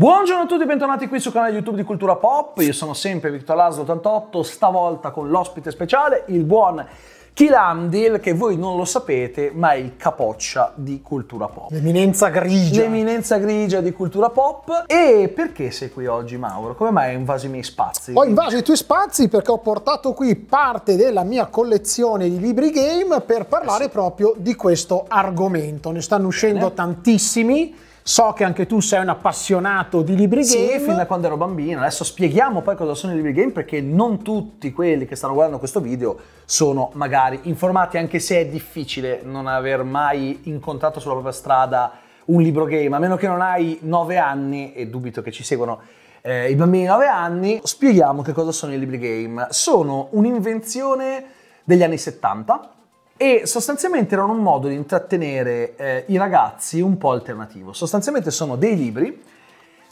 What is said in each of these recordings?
Buongiorno a tutti e bentornati qui sul canale YouTube di Cultura Pop, io sono sempre Victor Laszlo 88, stavolta con l'ospite speciale, il buon Kilandil, che voi non lo sapete, ma è il capoccia di Cultura Pop. L'eminenza grigia. L'eminenza grigia di Cultura Pop. E perché sei qui oggi Mauro? Come mai hai invaso i miei spazi? Ho invaso i tuoi spazi perché ho portato qui parte della mia collezione di libri game per parlare sì. proprio di questo argomento. Ne stanno uscendo Bene. tantissimi So che anche tu sei un appassionato di libri sì, game. Sì, fin da quando ero bambino. Adesso spieghiamo poi cosa sono i libri game perché non tutti quelli che stanno guardando questo video sono magari informati, anche se è difficile non aver mai incontrato sulla propria strada un libro game, a meno che non hai 9 anni e dubito che ci seguano eh, i bambini di 9 anni. Spieghiamo che cosa sono i libri game. Sono un'invenzione degli anni 70 e sostanzialmente erano un modo di intrattenere eh, i ragazzi un po' alternativo. Sostanzialmente sono dei libri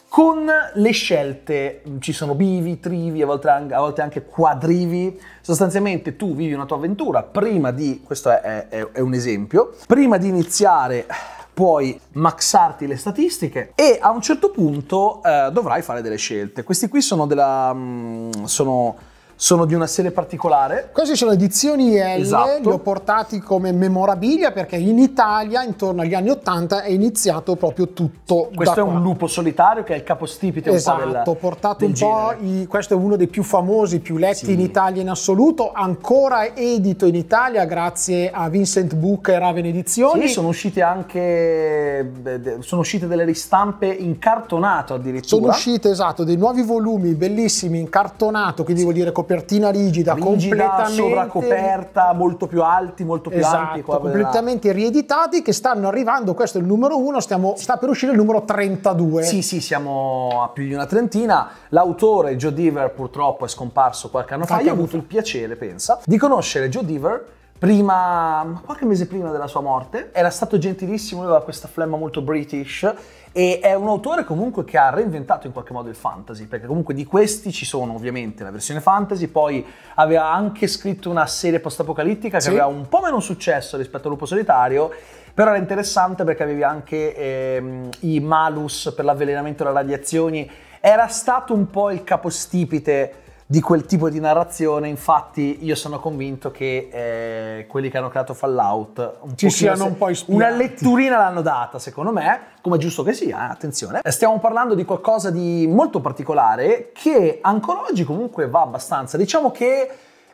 con le scelte, ci sono bivi, trivi, a volte, a volte anche quadrivi, sostanzialmente tu vivi una tua avventura, prima di, questo è, è, è un esempio, prima di iniziare puoi maxarti le statistiche e a un certo punto eh, dovrai fare delle scelte. Questi qui sono della... Mh, mm, sono sono di una serie particolare. Queste sono edizioni L, esatto. li ho portati come memorabilia perché in Italia intorno agli anni 80 è iniziato proprio tutto. Questo è qua. un lupo solitario che è il capostipite esatto, un po' esatto, del, portato del un genere. po' i, questo è uno dei più famosi, più letti sì. in Italia in assoluto, ancora edito in Italia grazie a Vincent Booker e Raven Edizioni. Sì, sono uscite anche sono uscite delle ristampe in cartonato addirittura. Sono uscite esatto, dei nuovi volumi bellissimi in cartonato, quindi sì. vuol dire copertura copertina rigida, rigida sovracoperta, molto più alti, molto più esatto, ampi. completamente vedrà. rieditati che stanno arrivando, questo è il numero 1, sta per uscire il numero 32. Sì, sì, siamo a più di una trentina. L'autore Joe Deaver purtroppo è scomparso qualche anno fa, io ho avuto il piacere, pensa, di conoscere Joe Deaver prima, qualche mese prima della sua morte. Era stato gentilissimo, aveva questa flemma molto british e è un autore comunque che ha reinventato in qualche modo il fantasy, perché comunque di questi ci sono ovviamente la versione fantasy, poi aveva anche scritto una serie post-apocalittica che sì. aveva un po' meno successo rispetto a Lupo Solitario, però era interessante perché avevi anche ehm, i malus per l'avvelenamento e le radiazioni, era stato un po' il capostipite di quel tipo di narrazione, infatti io sono convinto che eh, quelli che hanno creato Fallout un ci siano un po' ispirati. Una letturina l'hanno data, secondo me, come giusto che sia, attenzione. Eh, stiamo parlando di qualcosa di molto particolare che ancora oggi comunque va abbastanza, diciamo che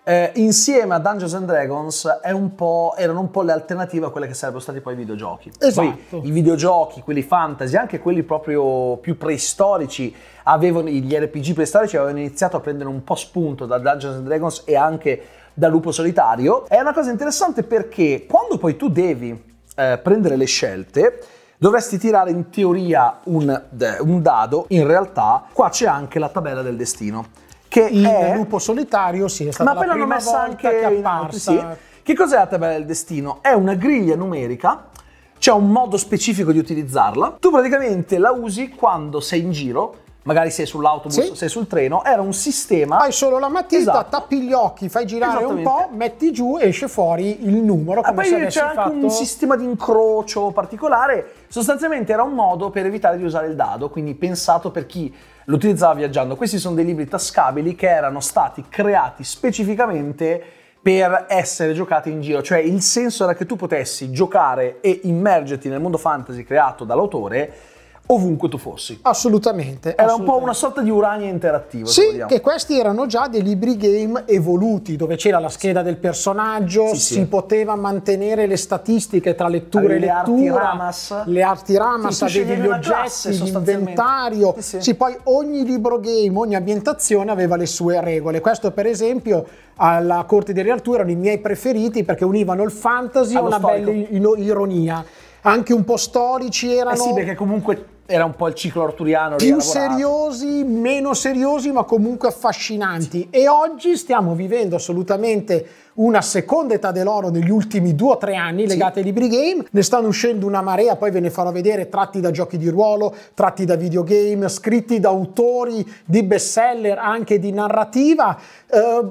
eh, insieme a Dungeons and Dragons un erano un po' le alternative a quelle che sarebbero stati poi i videogiochi. Esatto. Poi i videogiochi, quelli fantasy, anche quelli proprio più preistorici, avevano, gli RPG preistorici avevano iniziato a prendere un po' spunto da Dungeons and Dragons e anche da Lupo Solitario. È una cosa interessante perché quando poi tu devi eh, prendere le scelte, dovresti tirare in teoria un, un dado, in realtà qua c'è anche la tabella del destino che il è... Lupo Solitario, sì, è stata ma la prima messa volta anche che è apparsa. In... Sì. Che cos'è la tabella del destino? È una griglia numerica c'è un modo specifico di utilizzarla. Tu praticamente la usi quando sei in giro, magari sei sull'autobus, sì. sei sul treno, era un sistema... Fai solo la matita, esatto. tappi gli occhi, fai girare un po', metti giù, esce fuori il numero ah, come ah, poi se avessi fatto... c'è anche un sistema di incrocio particolare Sostanzialmente era un modo per evitare di usare il dado, quindi pensato per chi lo utilizzava viaggiando. Questi sono dei libri tascabili che erano stati creati specificamente per essere giocati in giro, cioè il senso era che tu potessi giocare e immergerti nel mondo fantasy creato dall'autore ovunque tu fossi. Assolutamente. Era assolutamente. un po' una sorta di Urania interattiva. Sì, che questi erano già dei libri game evoluti, dove c'era la scheda del personaggio, sì, si sì. poteva mantenere le statistiche tra lettura Avevi e lettura, le arti ramas, le arti ramas, sì, avevi gli oggetti, l'inventario. Sì, sì. poi ogni libro game, ogni ambientazione aveva le sue regole. Questo per esempio alla Corte di Realtà erano i miei preferiti perché univano il fantasy a una storico. bella ironia. Anche un po' storici erano. Eh sì, perché comunque era un po' il ciclo arturiano. Più seriosi, meno seriosi, ma comunque affascinanti. E oggi stiamo vivendo assolutamente una seconda età dell'oro degli ultimi due o tre anni legate sì. ai libri game. Ne stanno uscendo una marea, poi ve ne farò vedere, tratti da giochi di ruolo, tratti da videogame, scritti da autori di bestseller, anche di narrativa. Eh,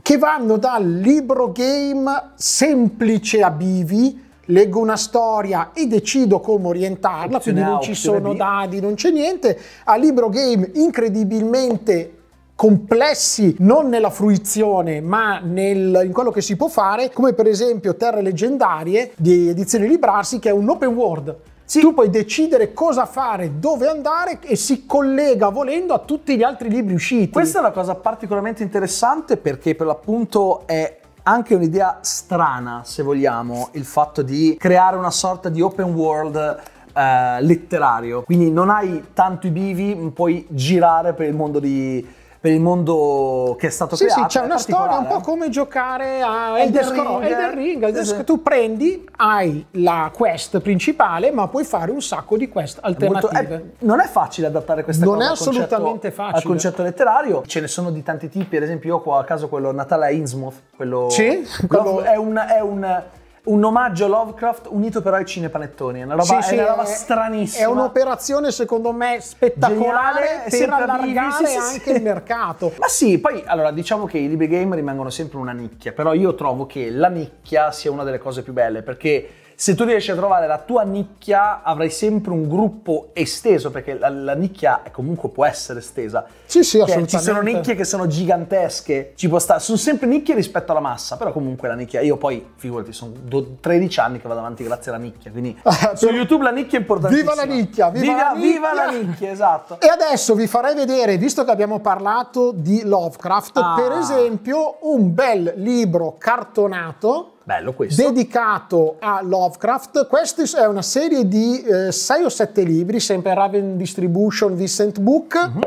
che vanno dal libro game semplice a bivi leggo una storia e decido come orientarla, opzione quindi non ci sono B. dadi, non c'è niente, a libro game incredibilmente complessi non nella fruizione ma nel, in quello che si può fare come per esempio Terre Leggendarie di edizione Librarsi che è un open world sì. Tu puoi decidere cosa fare, dove andare e si collega volendo a tutti gli altri libri usciti. Questa è una cosa particolarmente interessante perché per l'appunto è anche un'idea strana, se vogliamo, il fatto di creare una sorta di open world eh, letterario. Quindi non hai tanto i bivi, puoi girare per il mondo di per il mondo che è stato sì, creato. Sì, c'è una storia un po' come giocare a Elder, Elder Ring. Eh? Elder Ring Elder esatto. Tu prendi, hai la quest principale, ma puoi fare un sacco di quest alternative. È molto, è, eh, non è facile adattare questa non cosa. Non è assolutamente concetto, facile. Al concetto letterario ce ne sono di tanti tipi, ad esempio io qua a caso quello Natale a Innsmouth, quello, sì, quello è un, è un un omaggio Lovecraft unito però ai cinepanettoni. È una roba, sì, è una roba è, stranissima. È un'operazione, secondo me, spettacolare per allargare sì, anche il mercato. Ma sì, poi allora diciamo che i libri game rimangono sempre una nicchia, però io trovo che la nicchia sia una delle cose più belle perché se tu riesci a trovare la tua nicchia avrai sempre un gruppo esteso perché la, la nicchia comunque può essere estesa. Sì, sì, assolutamente. Ci sono nicchie che sono gigantesche, ci può stare, sono sempre nicchie rispetto alla massa, però comunque la nicchia, io poi figurati, sono 13 anni che vado avanti grazie alla nicchia, quindi ah, su YouTube la nicchia è importantissima. Viva la nicchia, viva, viva, la, nicchia. viva la nicchia, esatto. E adesso vi farei vedere, visto che abbiamo parlato di Lovecraft, ah. per esempio, un bel libro cartonato Bello questo. Dedicato a Lovecraft. Questa è una serie di 6 eh, o 7 libri, sempre Raven Distribution Vincent Book, mm -hmm.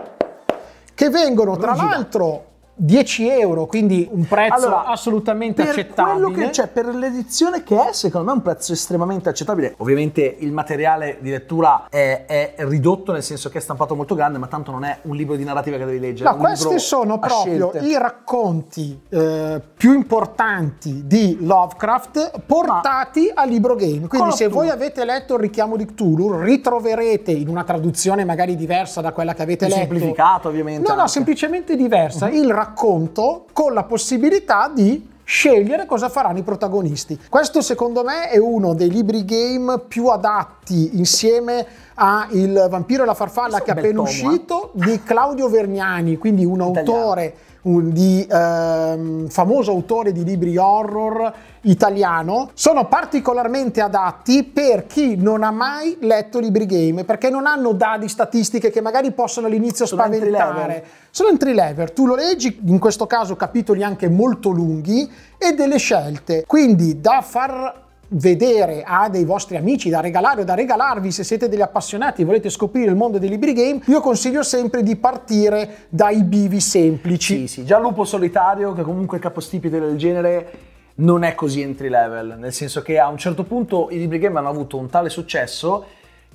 che vengono tra l'altro 10 euro, quindi un prezzo allora, assolutamente per accettabile. Quello che c'è per l'edizione che è, secondo me, è un prezzo estremamente accettabile. Ovviamente il materiale di lettura è, è, ridotto, nel senso che è stampato molto grande, ma tanto non è un libro di narrativa che devi leggere. No, questi sono proprio scelte. i racconti eh, più importanti di Lovecraft portati ma a libro game. Quindi, se Cthulhu. voi avete letto il richiamo di Cthulhu, ritroverete in una traduzione magari diversa da quella che avete letto. Semplificato, ovviamente. No, anche. no, semplicemente diversa. Uh-huh. Il racconto racconto con la possibilità di scegliere cosa faranno i protagonisti. Questo secondo me è uno dei libri game più adatti insieme a Il vampiro e la farfalla Questo che è appena tomo, uscito eh? di Claudio Verniani, quindi un Italiano. autore un, di ehm, famoso autore di libri horror italiano, sono particolarmente adatti per chi non ha mai letto libri game, perché non hanno dadi statistiche che magari possono all'inizio sono spaventare. Sono entry level, tu lo leggi, in questo caso capitoli anche molto lunghi, e delle scelte. Quindi da far vedere a dei vostri amici da regalare o da regalarvi, se siete degli appassionati e volete scoprire il mondo dei libri game, io consiglio sempre di partire dai bivi semplici. Sì, sì, già Lupo Solitario, che comunque è capostipite del genere, non è così entry level, nel senso che a un certo punto i libri game hanno avuto un tale successo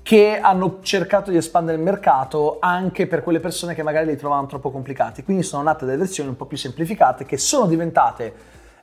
che hanno cercato di espandere il mercato anche per quelle persone che magari li trovavano troppo complicati. Quindi sono nate delle versioni un po' più semplificate che sono diventate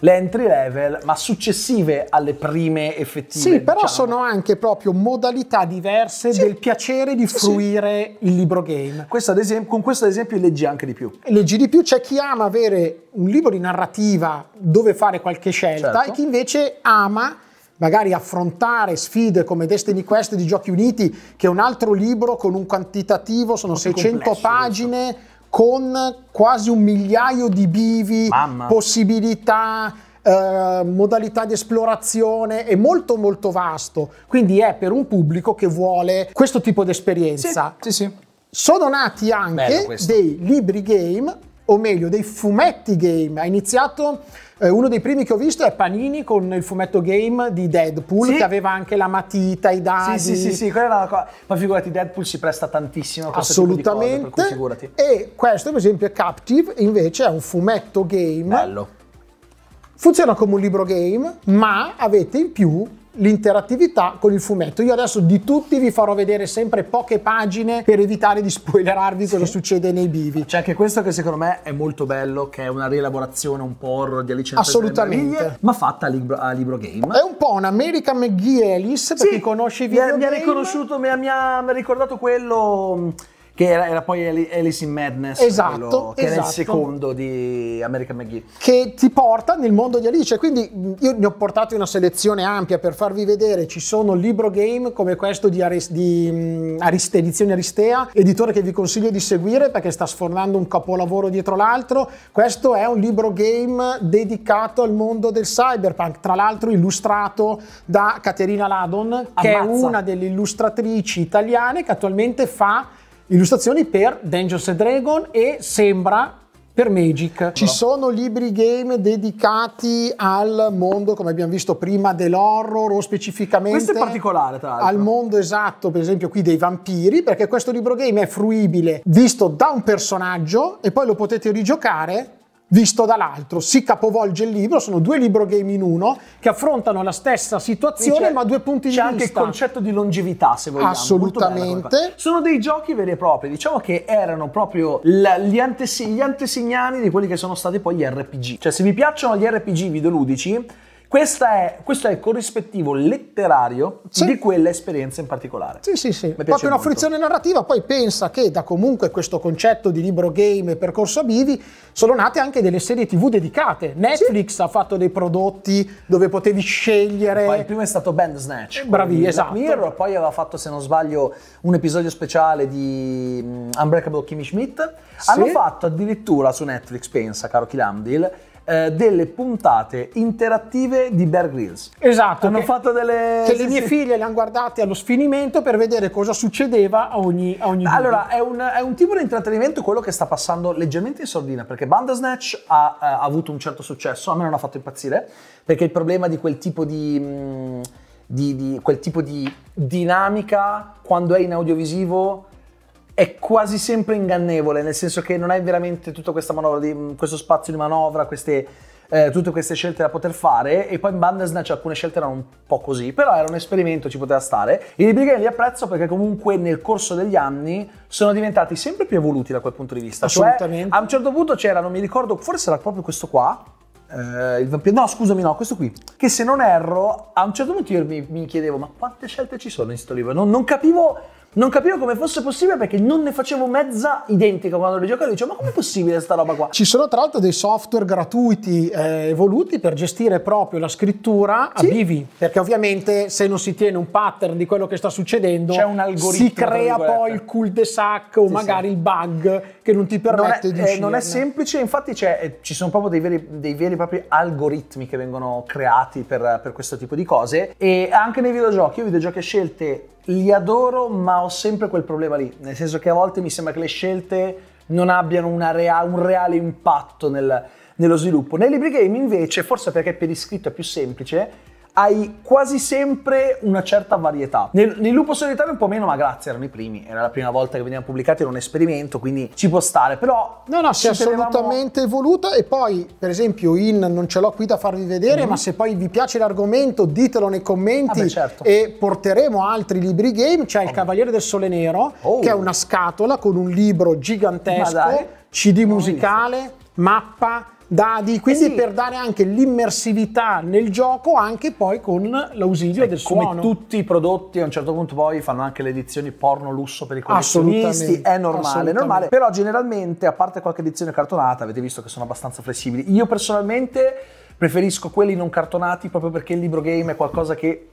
le entry level, ma successive alle prime effettive. Sì, però diciamo. sono anche proprio modalità diverse sì. del piacere di fruire sì. il libro game. Questo esempio, con questo ad esempio leggi anche di più. Leggi di più, c'è chi ama avere un libro di narrativa dove fare qualche scelta certo. e chi invece ama magari affrontare sfide come Destiny Quest di Giochi Uniti, che è un altro libro con un quantitativo, sono 600 complesso, pagine. Questo con quasi un migliaio di bivi, Mamma. possibilità, eh, modalità di esplorazione, è molto molto vasto, quindi è per un pubblico che vuole questo tipo di esperienza. Sì, sì, sì. Sono nati anche dei libri game o meglio dei fumetti game. Ha iniziato, eh, uno dei primi che ho visto è Panini con il fumetto game di Deadpool, sì. che aveva anche la matita, i dadi. Sì, sì, sì, sì quella era una cosa. Ma figurati, Deadpool si presta tantissimo a questo Assolutamente. Cose, figurati. E questo, per esempio, è Captive, invece è un fumetto game. Bello. Funziona come un libro game, ma avete in più l'interattività con il fumetto. Io adesso di tutti vi farò vedere sempre poche pagine per evitare di spoilerarvi sì. cosa succede nei bivi. C'è anche questo che secondo me è molto bello, che è una rielaborazione un po' horror di Alice Assolutamente. ma fatta a libro, a libro, game. È un po' un American McGee Alice, perché sì. chi conosce i video. Mi ha riconosciuto, mi ha, mi ha ricordato quello che era, era poi Alice in Madness, esatto, quello, che esatto. era il esatto. secondo di American McGee. Che ti porta nel mondo di Alice, quindi io ne ho portato una selezione ampia per farvi vedere, ci sono libro game come questo di, Aris, di Ariste, Edizione Aristea, editore che vi consiglio di seguire perché sta sfornando un capolavoro dietro l'altro, questo è un libro game dedicato al mondo del cyberpunk, tra l'altro illustrato da Caterina Ladon, che Ammazza. è una delle illustratrici italiane che attualmente fa illustrazioni per Dungeons Dragon e sembra per Magic. Ci sono libri game dedicati al mondo, come abbiamo visto prima, dell'horror o specificamente... Questo è particolare, tra l'altro. Al mondo esatto, per esempio qui dei vampiri, perché questo libro game è fruibile visto da un personaggio e poi lo potete rigiocare visto dall'altro. Si capovolge il libro, sono due libro game in uno che affrontano la stessa situazione ma due punti di vista. C'è anche il concetto di longevità se vogliamo. Assolutamente. Sono dei giochi veri e propri, diciamo che erano proprio gli, antes- gli antesignani di quelli che sono stati poi gli RPG. Cioè se vi piacciono gli RPG videoludici è, questo è il corrispettivo letterario sì. di quella esperienza in particolare. Sì, sì, sì. Proprio molto. una frizione narrativa, poi pensa che da comunque questo concetto di libro game e percorso a bivi sono nate anche delle serie tv dedicate. Netflix sì. ha fatto dei prodotti dove potevi scegliere. Poi il primo è stato Bandersnatch. Bravi, esatto. Mirror, poi aveva fatto, se non sbaglio, un episodio speciale di mm, Unbreakable Kimmy Schmidt. Sì. Hanno fatto addirittura su Netflix, pensa, caro Kilamdil, eh, delle puntate interattive di Bear Grylls. Esatto. Hanno fatto delle... Che le mie figlie le hanno guardate allo sfinimento per vedere cosa succedeva a ogni... A ogni allora, è un, è un, tipo di intrattenimento quello che sta passando leggermente in sordina, perché Bandersnatch ha, eh, ha, avuto un certo successo, a me non ha fatto impazzire, perché il problema di quel tipo di... Mh, mm, di, di, quel tipo di dinamica quando è in audiovisivo è quasi sempre ingannevole, nel senso che non hai veramente tutta questa manovra, di, questo spazio di manovra, queste, eh, tutte queste scelte da poter fare. E poi in Bandersnatch alcune scelte erano un po' così, però era un esperimento, ci poteva stare. I libri game li apprezzo perché comunque nel corso degli anni sono diventati sempre più evoluti da quel punto di vista. Cioè, Assolutamente. Cioè, a un certo punto c'era, non mi ricordo, forse era proprio questo qua, Uh, il vampiro. No, scusami, no, questo qui. Che se non erro, a un certo punto io mi, mi chiedevo: ma quante scelte ci sono in questo libro? Non, non, capivo non capivo come fosse possibile perché non ne facevo mezza identica quando le giocavo. Dicevo, ma com'è possibile sta roba qua? Ci sono tra l'altro dei software gratuiti eh, evoluti per gestire proprio la scrittura sì. a vivi. Perché ovviamente se non si tiene un pattern di quello che sta succedendo, C'è un algoritmo, si crea poi il cul-de-sac o sì, magari sì. il bug che non ti permette non è, di uscire. Eh, non è semplice, infatti eh, ci sono proprio dei veri, dei veri, e propri algoritmi che vengono creati per, per questo tipo di cose. E anche nei videogiochi, io videogiochi a scelte li adoro, ma ho sempre quel problema lì. Nel senso che a volte mi sembra che le scelte non abbiano rea- un reale impatto nel, nello sviluppo. Nei libri game, invece, forse perché per iscritto è più semplice, hai quasi sempre una certa varietà. Nel, nel lupo solitario un po' meno, ma grazie, erano i primi. Era la prima volta che venivano pubblicati, era un esperimento, quindi ci può stare. Però No, no, si è assolutamente tenevamo... voluta e poi, per esempio, in non ce l'ho qui da farvi vedere, mm-hmm. ma se poi vi piace l'argomento, ditelo nei commenti ah beh, certo. e porteremo altri libri game, c'è il Cavaliere del Sole Nero, oh. che è una scatola con un libro gigantesco, CD musicale, mappa dadi, quindi eh sì. per dare anche l'immersività nel gioco anche poi con l'ausilio eh, del come suono. Come tutti i prodotti a un certo punto poi fanno anche le edizioni porno lusso per i collezionisti, è normale, è normale, però generalmente a parte qualche edizione cartonata avete visto che sono abbastanza flessibili. Io personalmente preferisco quelli non cartonati proprio perché il libro game è qualcosa che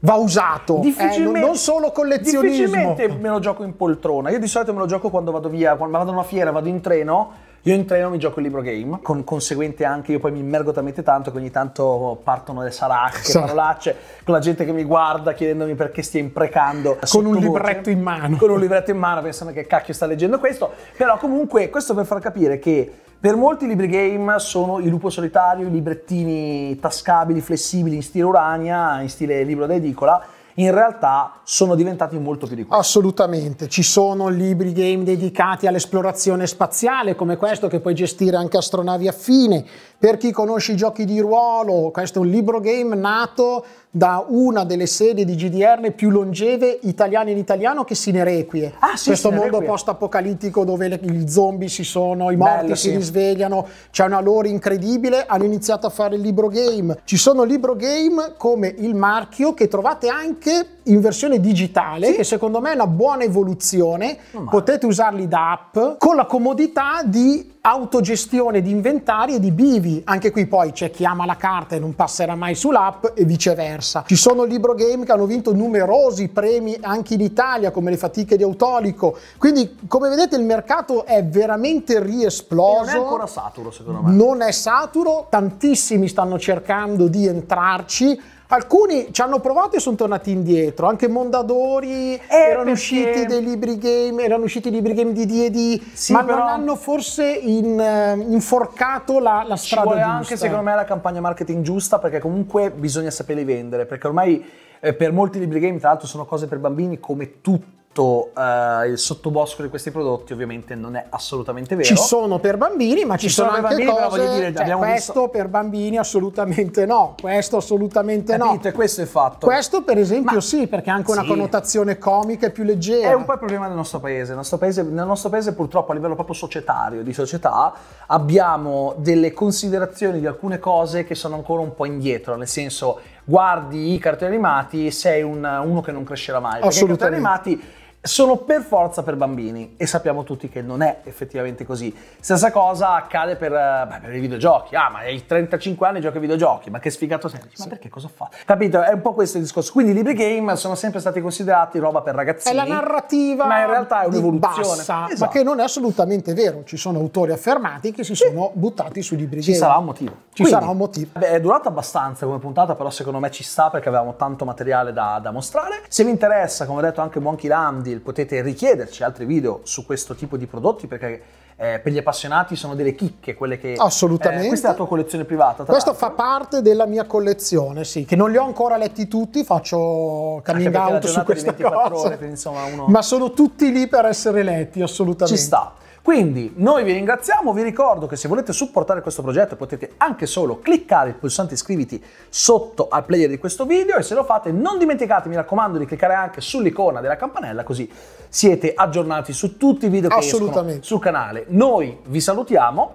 va usato. Eh, difficilmente, eh, non solo collezionismo. Difficilmente me lo gioco in poltrona. Io di solito me lo gioco quando vado via, quando vado a una fiera, vado in treno io in treno mi gioco il libro game, con conseguente anche io poi mi immergo talmente tanto che ogni tanto partono le saracche, so. parolacce, con la gente che mi guarda chiedendomi perché stia imprecando. Con un libretto in mano. Con un libretto in mano, pensando che cacchio sta leggendo questo. Però comunque questo per far capire che per molti libri game sono il lupo solitario, i librettini tascabili, flessibili, in stile Urania, in stile libro da edicola in realtà sono diventati molto più di questo. Assolutamente, ci sono libri game dedicati all'esplorazione spaziale come questo che puoi gestire anche astronavi affine, per chi conosce i giochi di ruolo, questo è un libro game nato da una delle serie di GDR più longeve italiane in italiano che si ne requie. Ah, sì, questo Sinerequie. mondo post-apocalittico dove le, gli zombie si sono, i morti Bello, si sì. risvegliano, c'è una lore incredibile, hanno iniziato a fare il libro game. Ci sono libro game come il marchio che trovate anche in versione digitale, sì? che secondo me è una buona evoluzione. Oh, Potete usarli da app con la comodità di autogestione di inventari e di bivi. Anche qui poi c'è chi ama la carta e non passerà mai sull'app e viceversa. Ci sono libro game che hanno vinto numerosi premi anche in Italia come le fatiche di Autolico. Quindi come vedete il mercato è veramente riesploso. E non è ancora saturo secondo me. Non è saturo, tantissimi stanno cercando di entrarci Alcuni ci hanno provato e sono tornati indietro, anche Mondadori, eh, erano perché... usciti dei libri game, erano usciti i libri game di D&D, sì, ma però... non hanno forse in, eh, inforcato la, la strada ci vuole giusta. anche secondo me la campagna marketing giusta perché comunque bisogna saperli vendere, perché ormai eh, per molti libri game tra l'altro sono cose per bambini come tutti tutto eh, il sottobosco di questi prodotti ovviamente non è assolutamente vero. Ci sono per bambini, ma ci, ci sono, sono anche bambini, cose... Però dire, cioè, questo visto... per bambini assolutamente no, questo assolutamente Capite, no. Capite, questo è fatto. Questo per esempio ma... sì, perché ha anche sì. una connotazione comica e più leggera. È un po' il problema del nostro paese. Nostro paese. Nel nostro paese purtroppo a livello proprio societario, di società, abbiamo delle considerazioni di alcune cose che sono ancora un po' indietro, nel senso guardi i cartoni animati sei un, uno che non crescerà mai. Assolutamente. Perché i cartoni animati sono per forza per bambini e sappiamo tutti che non è effettivamente così. Stessa cosa accade per, eh, beh, per i videogiochi. Ah, ma hai 35 anni e giochi ai videogiochi, ma che sfigato sei? Dici, sì. Ma perché cosa fa? Capito? È un po' questo il discorso. Quindi i libri game sono sempre stati considerati roba per ragazzini. È la narrativa. Ma in realtà è un'evoluzione. esatto. Ma che non è assolutamente vero. Ci sono autori affermati che si sono buttati sui libri ci game. Ci sarà un motivo. Ci Quindi, sarà un motivo. Beh, è durata abbastanza come puntata, però secondo me ci sta perché avevamo tanto materiale da, da mostrare. Se vi interessa, come ho detto anche Monkey Landi bundle, potete richiederci altri video su questo tipo di prodotti perché eh, per gli appassionati sono delle chicche quelle che... Assolutamente. Eh, questa è la tua collezione privata. Questo fa parte della mia collezione, sì, che non li ho ancora letti tutti, faccio coming out su queste cose. Ore, insomma, uno... Ma sono tutti lì per essere letti, assolutamente. Ci sta. Quindi noi vi ringraziamo, vi ricordo che se volete supportare questo progetto potete anche solo cliccare il pulsante iscriviti sotto al player di questo video e se lo fate non dimenticate, mi raccomando, di cliccare anche sull'icona della campanella così siete aggiornati su tutti i video che escono sul canale. Noi vi salutiamo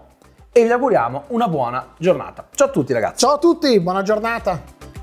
e vi auguriamo una buona giornata. Ciao a tutti ragazzi. Ciao a tutti, buona giornata.